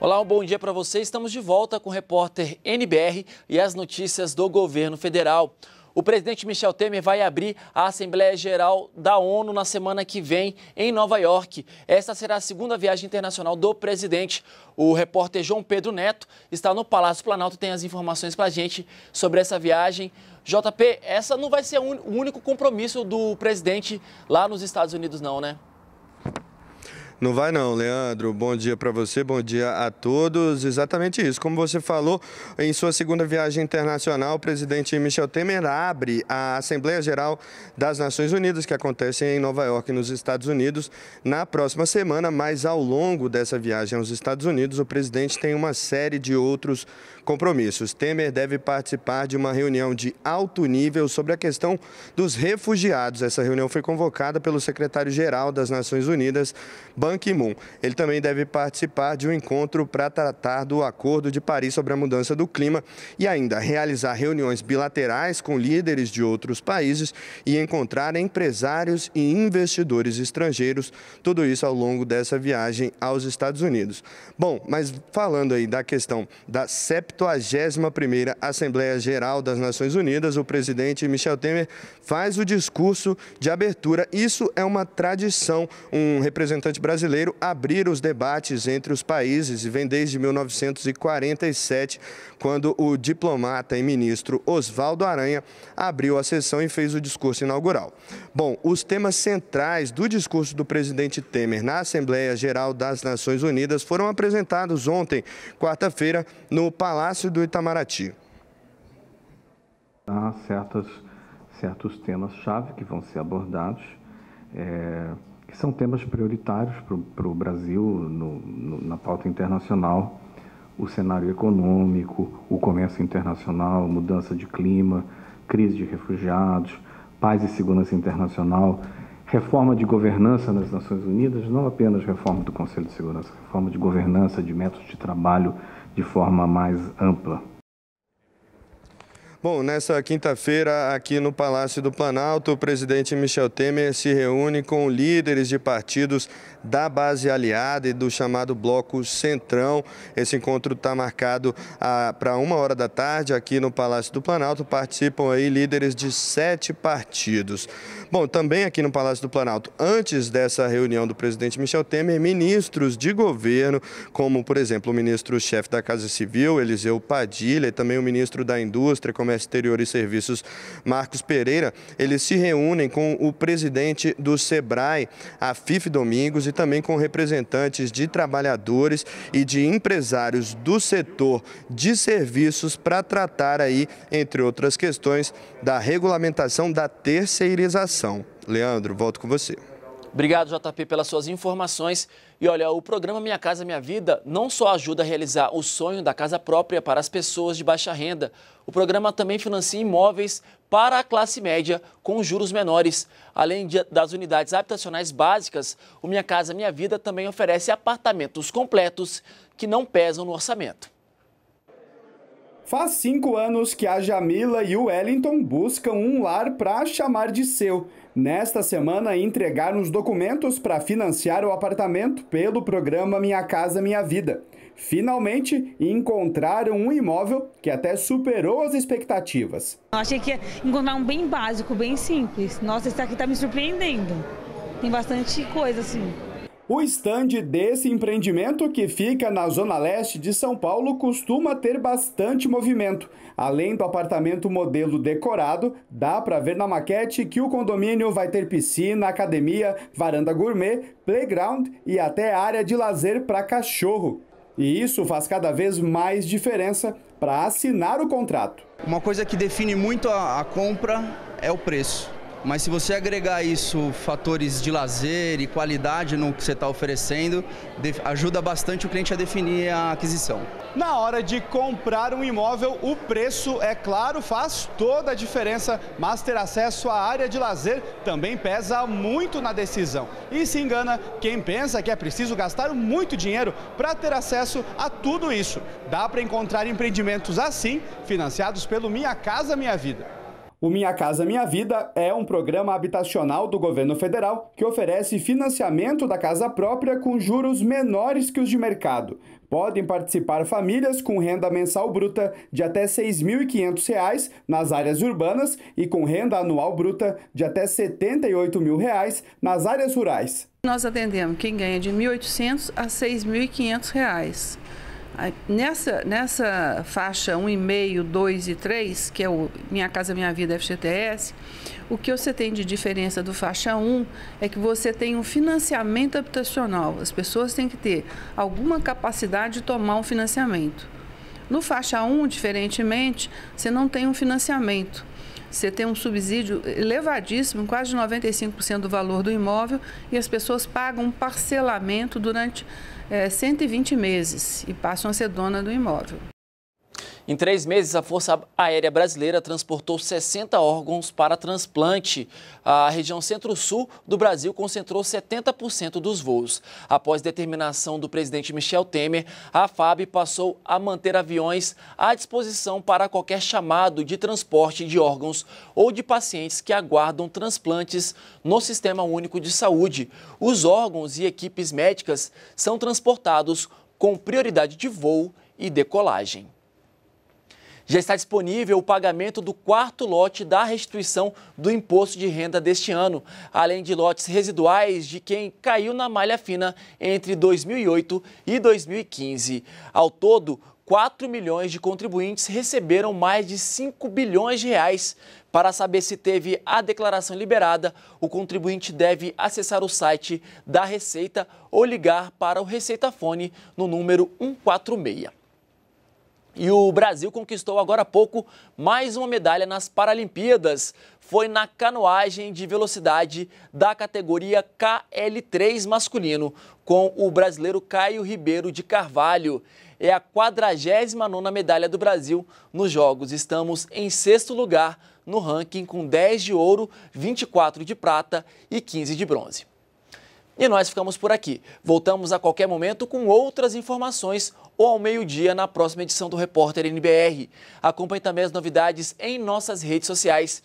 Olá, um bom dia para você. Estamos de volta com o repórter NBR e as notícias do governo federal. O presidente Michel Temer vai abrir a Assembleia Geral da ONU na semana que vem em Nova York. Esta será a segunda viagem internacional do presidente. O repórter João Pedro Neto está no Palácio Planalto e tem as informações para a gente sobre essa viagem. JP, essa não vai ser o único compromisso do presidente lá nos Estados Unidos, não, né? Não vai não, Leandro. Bom dia para você, bom dia a todos. Exatamente isso. Como você falou, em sua segunda viagem internacional, o presidente Michel Temer abre a Assembleia Geral das Nações Unidas, que acontece em Nova York, nos Estados Unidos, na próxima semana, mas ao longo dessa viagem aos Estados Unidos, o presidente tem uma série de outros compromissos. Temer deve participar de uma reunião de alto nível sobre a questão dos refugiados. Essa reunião foi convocada pelo secretário-geral das Nações Unidas, Ban Ban Ki-moon. Ele também deve participar de um encontro para tratar do Acordo de Paris sobre a mudança do clima e ainda realizar reuniões bilaterais com líderes de outros países e encontrar empresários e investidores estrangeiros. Tudo isso ao longo dessa viagem aos Estados Unidos. Bom, mas falando aí da questão da 71ª Assembleia Geral das Nações Unidas, o presidente Michel Temer faz o discurso de abertura. Isso é uma tradição. Um representante brasileiro brasileiro abrir os debates entre os países e vem desde 1947, quando o diplomata e ministro Oswaldo Aranha abriu a sessão e fez o discurso inaugural. Bom, os temas centrais do discurso do presidente Temer na Assembleia Geral das Nações Unidas foram apresentados ontem, quarta-feira, no Palácio do Itamaraty. Há certos certos temas-chave que vão ser abordados. É que são temas prioritários para o Brasil no, no, na pauta internacional, o cenário econômico, o comércio internacional, mudança de clima, crise de refugiados, paz e segurança internacional, reforma de governança nas Nações Unidas, não apenas reforma do Conselho de Segurança, reforma de governança, de métodos de trabalho de forma mais ampla. Bom, nessa quinta-feira, aqui no Palácio do Planalto, o presidente Michel Temer se reúne com líderes de partidos da base aliada e do chamado Bloco Centrão. Esse encontro está marcado ah, para uma hora da tarde aqui no Palácio do Planalto. Participam aí líderes de sete partidos. Bom, também aqui no Palácio do Planalto, antes dessa reunião do presidente Michel Temer, ministros de governo, como, por exemplo, o ministro-chefe da Casa Civil, Eliseu Padilha, e também o ministro da Indústria, Comércio Exterior e Serviços, Marcos Pereira, eles se reúnem com o presidente do SEBRAE, a FIF Domingos, e também com representantes de trabalhadores e de empresários do setor de serviços para tratar aí, entre outras questões, da regulamentação da terceirização Leandro, volto com você. Obrigado, JP, pelas suas informações. E olha, o programa Minha Casa Minha Vida não só ajuda a realizar o sonho da casa própria para as pessoas de baixa renda, o programa também financia imóveis para a classe média com juros menores. Além de, das unidades habitacionais básicas, o Minha Casa Minha Vida também oferece apartamentos completos que não pesam no orçamento. Faz cinco anos que a Jamila e o Wellington buscam um lar para chamar de seu. Nesta semana, entregaram os documentos para financiar o apartamento pelo programa Minha Casa Minha Vida. Finalmente, encontraram um imóvel que até superou as expectativas. Eu achei que ia encontrar um bem básico, bem simples. Nossa, esse aqui está me surpreendendo. Tem bastante coisa assim. O estande desse empreendimento, que fica na zona leste de São Paulo, costuma ter bastante movimento. Além do apartamento modelo decorado, dá para ver na maquete que o condomínio vai ter piscina, academia, varanda gourmet, playground e até área de lazer para cachorro. E isso faz cada vez mais diferença para assinar o contrato. Uma coisa que define muito a, a compra é o preço. Mas se você agregar isso, fatores de lazer e qualidade no que você está oferecendo, ajuda bastante o cliente a definir a aquisição. Na hora de comprar um imóvel, o preço, é claro, faz toda a diferença, mas ter acesso à área de lazer também pesa muito na decisão. E se engana quem pensa que é preciso gastar muito dinheiro para ter acesso a tudo isso. Dá para encontrar empreendimentos assim, financiados pelo Minha Casa Minha Vida. O Minha Casa Minha Vida é um programa habitacional do governo federal que oferece financiamento da casa própria com juros menores que os de mercado. Podem participar famílias com renda mensal bruta de até R$ 6.500 nas áreas urbanas e com renda anual bruta de até R$ 78.000 mil reais nas áreas rurais. Nós atendemos quem ganha de R$ 1.800 a R$ 6.500. Nessa, nessa faixa 1,5, 2 e 3, que é o Minha Casa Minha Vida FGTS, o que você tem de diferença do faixa 1 é que você tem um financiamento habitacional. As pessoas têm que ter alguma capacidade de tomar um financiamento. No faixa 1, diferentemente, você não tem um financiamento. Você tem um subsídio elevadíssimo, quase 95% do valor do imóvel, e as pessoas pagam um parcelamento durante é, eh, 120 meses e passam a ser dona do imóvel. Em três meses, a Força Aérea Brasileira transportou 60 órgãos para transplante. A região centro-sul do Brasil concentrou 70% dos voos. Após determinação do presidente Michel Temer, a FAB passou a manter aviões à disposição para qualquer chamado de transporte de órgãos ou de pacientes que aguardam transplantes no Sistema Único de Saúde. Os órgãos e equipes médicas são transportados com prioridade de voo e decolagem já está disponível o pagamento do quarto lote da restituição do imposto de renda deste ano, além de lotes residuais de quem caiu na malha fina entre 2008 e 2015. Ao todo, 4 milhões de contribuintes receberam mais de 5 bilhões de reais. Para saber se teve a declaração liberada, o contribuinte deve acessar o site da Receita ou ligar para o Receita Fone no número 146. E o Brasil conquistou agora há pouco mais uma medalha nas Paralimpíadas. Foi na canoagem de velocidade da categoria KL3 masculino, com o brasileiro Caio Ribeiro de Carvalho. É a 49ª medalha do Brasil nos Jogos. Estamos em sexto lugar no ranking com 10 de ouro, 24 de prata e 15 de bronze. E nós ficamos por aqui. Voltamos a qualquer momento com outras informações ou ao meio-dia na próxima edição do Repórter NBR. Acompanhe também as novidades em nossas redes sociais.